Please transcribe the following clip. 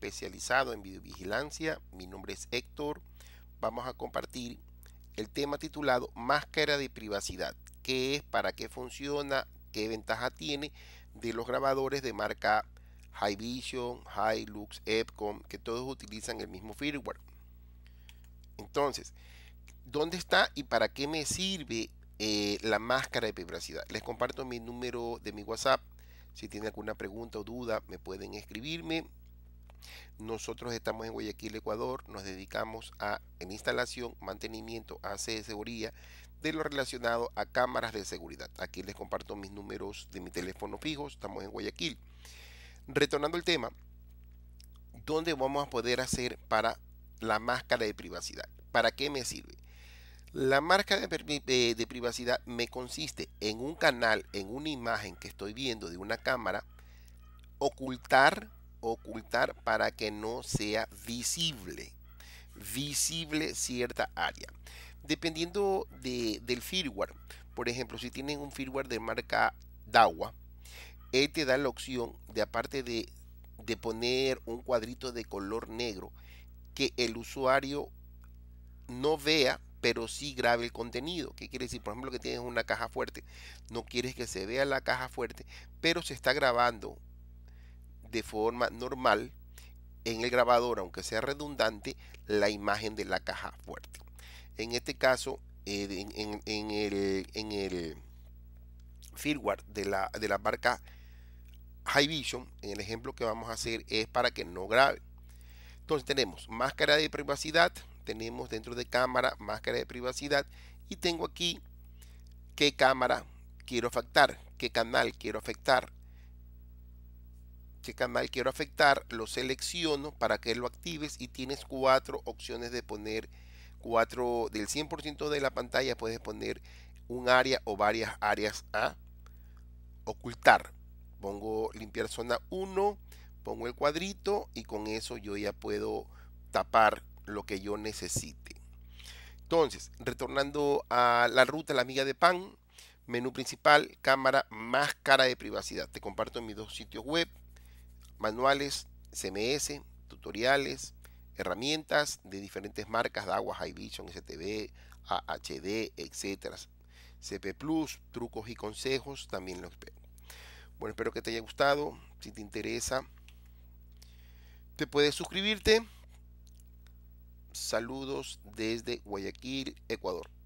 especializado en videovigilancia. Mi nombre es Héctor. Vamos a compartir el tema titulado Máscara de privacidad. ¿Qué es? ¿Para qué funciona? ¿Qué ventaja tiene de los grabadores de marca High Vision, Hilux, Epcom, que todos utilizan el mismo firmware? Entonces, ¿dónde está y para qué me sirve eh, la máscara de privacidad? Les comparto mi número de mi WhatsApp. Si tienen alguna pregunta o duda, me pueden escribirme. Nosotros estamos en Guayaquil, Ecuador, nos dedicamos a en instalación, mantenimiento, asesoría de lo relacionado a cámaras de seguridad. Aquí les comparto mis números de mi teléfono fijo, estamos en Guayaquil. Retornando al tema, ¿dónde vamos a poder hacer para la máscara de privacidad? ¿Para qué me sirve? La marca de, privacidad me consiste en un canal, en una imagen que estoy viendo de una cámara, ocultar ocultar para que no sea visible. Visible cierta área. Dependiendo del firmware, por ejemplo, si tienen un firmware de marca DAWA, él te da la opción de aparte de, de poner un cuadrito de color negro que el usuario no vea pero sí grabe el contenido. ¿Qué quiere decir? Por ejemplo, que tienes una caja fuerte. No quieres que se vea la caja fuerte, pero se está grabando de forma normal en el grabador, aunque sea redundante, la imagen de la caja fuerte. En este caso, eh, en, el, firmware de la, marca High Vision, en el ejemplo que vamos a hacer es para que no grabe. Entonces tenemos máscara de privacidad, tenemos dentro de cámara máscara de privacidad y tengo aquí qué cámara quiero afectar, qué canal quiero afectar, qué canal quiero afectar, lo selecciono para que lo actives y tienes cuatro opciones de poner cuatro del 100% de la pantalla puedes poner un área o varias áreas a ocultar. Pongo limpiar zona 1, pongo el cuadrito y con eso yo ya puedo tapar lo que yo necesite. Entonces, retornando a la ruta, la miga de pan, menú principal, cámara, máscara de privacidad. Te comparto en mis dos sitios web manuales CMS, tutoriales, herramientas de diferentes marcas de agua, High Vision, STB, AHD, etc. CP Plus, trucos y consejos, también los espero. Bueno, espero que te haya gustado. Si te interesa, te puedes suscribirte. Saludos desde Guayaquil, Ecuador.